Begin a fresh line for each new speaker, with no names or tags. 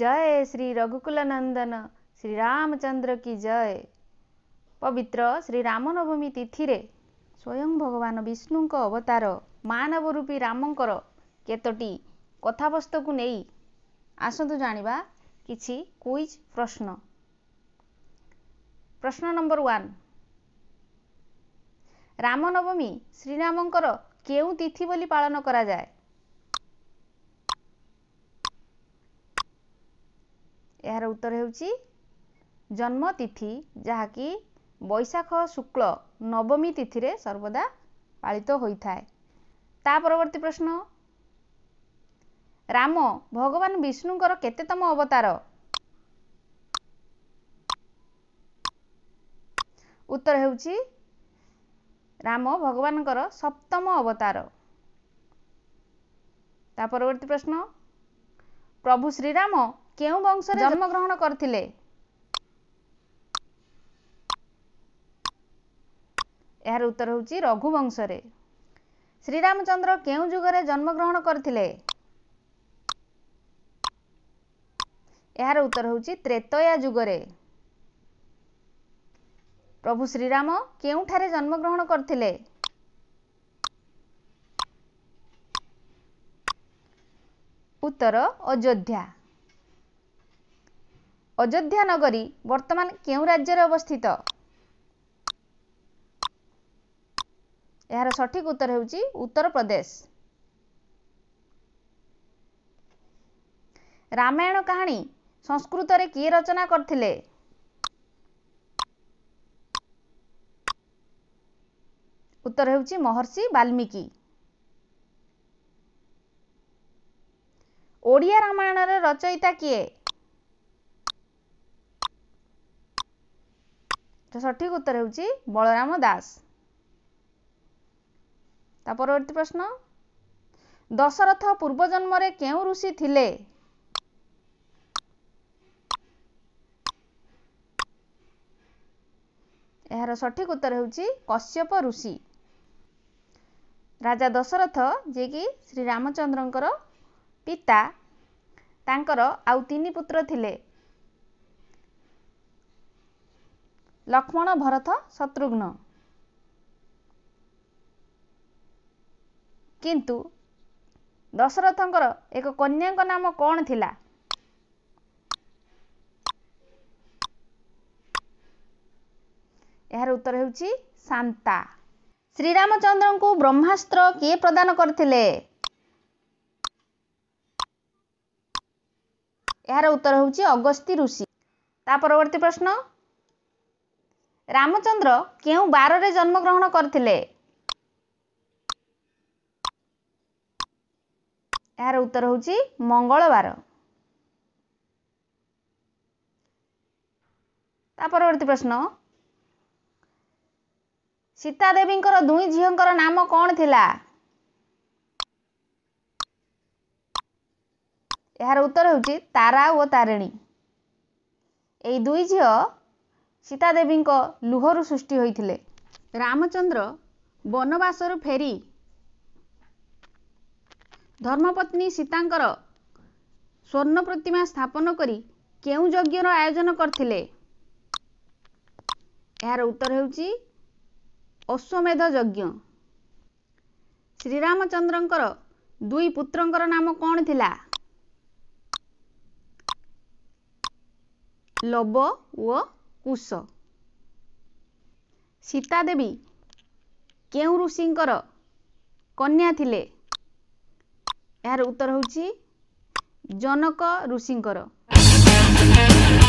ଜୟ ଶ୍ରୀ ରଘୁକୁଲ ନନ୍ଦନ ଶ୍ରୀ ରାମଚନ୍ଦ୍ର କି ଜୟ ପବିତ୍ର ଶ୍ରୀ ରାମନବମୀ ତିଥିରେ ସ୍ୱୟଂ ଭଗବାନ ବିଷ୍ଣୁଙ୍କ ଅବତାର ମାନବ ରୂପୀ ରାମଙ୍କର କେତୋଟି କଥାବସ୍ତୁକୁ ନେଇ ଆସନ୍ତୁ ଜାଣିବା କିଛି କୁଇଜ୍ ପ୍ରଶ୍ନ ପ୍ରଶ୍ନ ନମ୍ବର ୱାନ୍ ରାମନବମୀ ଶ୍ରୀରାମଙ୍କର କେଉଁ ତିଥି ବୋଲି ପାଳନ କରାଯାଏ ଏହାର ଉତ୍ତର ହେଉଛି ଜନ୍ମତିଥି ଯାହାକି ବୈଶାଖ ଶୁକ୍ଳ ନବମୀ ତିଥିରେ ସର୍ବଦା ପାଳିତ ହୋଇଥାଏ ତା ପରବର୍ତ୍ତୀ ପ୍ରଶ୍ନ ରାମ ଭଗବାନ ବିଷ୍ଣୁଙ୍କର କେତେତମ ଅବତାର ଉତ୍ତର ହେଉଛି ରାମ ଭଗବାନଙ୍କର ସପ୍ତମ ଅବତାର ତା ପରବର୍ତ୍ତୀ ପ୍ରଶ୍ନ ପ୍ରଭୁ ଶ୍ରୀରାମ କେଉଁ ବଂଶରେ ଜନ୍ମଗ୍ରହଣ କରିଥିଲେ ଏହାର ଉତ୍ତର ହେଉଛି ରଘୁବଂଶରେ ଶ୍ରୀରାମଚନ୍ଦ୍ର କେଉଁ ଯୁଗରେ ଜନ୍ମଗ୍ରହଣ କରିଥିଲେ ଏହାର ଉତ୍ତର ହେଉଛି ତ୍ରେତୟା ଯୁଗରେ ପ୍ରଭୁ ଶ୍ରୀରାମ କେଉଁଠାରେ ଜନ୍ମଗ୍ରହଣ କରିଥିଲେ ଉତ୍ତର ଅଯୋଧ୍ୟା ଅଯୋଧ୍ୟା ନଗରୀ ବର୍ତ୍ତମାନ କେଉଁ ରାଜ୍ୟରେ ଅବସ୍ଥିତ ଏହାର ସଠିକ ଉତ୍ତର ହେଉଛି ଉତ୍ତରପ୍ରଦେଶ ରାମାୟଣ କାହାଣୀ ସଂସ୍କୃତରେ କିଏ ରଚନା କରିଥିଲେ ଉତ୍ତର ହେଉଛି ମହର୍ଷି ବାଲ୍ମୀକି ଓଡ଼ିଆ ରାମାୟଣର ରଚୟିତା କିଏ ତ ସଠିକ ଉତ୍ତର ହେଉଛି ବଳରାମ ଦାସ ତା ପରବର୍ତ୍ତୀ ପ୍ରଶ୍ନ ଦଶରଥ ପୂର୍ବ ଜନ୍ମରେ କେଉଁ ଋଷି ଥିଲେ ଏହାର ସଠିକ ଉତ୍ତର ହେଉଛି କଶ୍ୟପ ଋଷି ରାଜା ଦଶରଥ ଯିଏକି ଶ୍ରୀ ରାମଚନ୍ଦ୍ରଙ୍କର ପିତା ତାଙ୍କର ଆଉ ତିନି ପୁତ୍ର ଥିଲେ ଲକ୍ଷ୍ମଣ ଭରତ ଶତ୍ରୁଘ୍ନ କିନ୍ତୁ ଦଶରଥଙ୍କର ଏକ କନ୍ୟାଙ୍କ ନାମ କ'ଣ ଥିଲା ଏହାର ଉତ୍ତର ହେଉଛି ଶାନ୍ତା ଶ୍ରୀରାମଚନ୍ଦ୍ରଙ୍କୁ ବ୍ରହ୍ମାସ୍ତ୍ର କିଏ ପ୍ରଦାନ କରିଥିଲେ ଏହାର ଉତ୍ତର ହେଉଛି ଅଗସ୍ତି ଋଷି ତା ପରବର୍ତ୍ତୀ ପ୍ରଶ୍ନ ରାମଚନ୍ଦ୍ର କେଉଁ ବାରରେ ଜନ୍ମ ଗ୍ରହଣ କରିଥିଲେ ଏହାର ଉତ୍ତର ହେଉଛି ମଙ୍ଗଳବାର ତା ପରବର୍ତ୍ତୀ ପ୍ରଶ୍ନ ସୀତା ଦେବୀଙ୍କର ଦୁଇ ଝିଅଙ୍କର ନାମ କ'ଣ ଥିଲା ଏହାର ଉତ୍ତର ହେଉଛି ତାରା ଓ ତାରିଣୀ ଏଇ ଦୁଇ ଝିଅ ସୀତାଦେବୀଙ୍କ ଲୁହରୁ ସୃଷ୍ଟି ହୋଇଥିଲେ ରାମଚନ୍ଦ୍ର ବନବାସରୁ ଫେରି ଧର୍ମପତ୍ନୀ ସୀତାଙ୍କର ସ୍ୱର୍ଣ୍ଣ ପ୍ରତିମା ସ୍ଥାପନ କରି କେଉଁ ଯଜ୍ଞର ଆୟୋଜନ କରିଥିଲେ ଏହାର ଉତ୍ତର ହେଉଛି ଅଶ୍ୱମେଧ ଯଜ୍ଞ ଶ୍ରୀରାମଚନ୍ଦ୍ରଙ୍କର ଦୁଇ ପୁତ୍ରଙ୍କର ନାମ କ'ଣ ଥିଲା ଲବ ଓ କୁଶ ସୀତା ଦେବୀ କେଉଁ ଋଷିଙ୍କର କନ୍ୟା ଥିଲେ ଏହାର ଉତ୍ତର ହେଉଛି ଜନକ ଋଷିଙ୍କର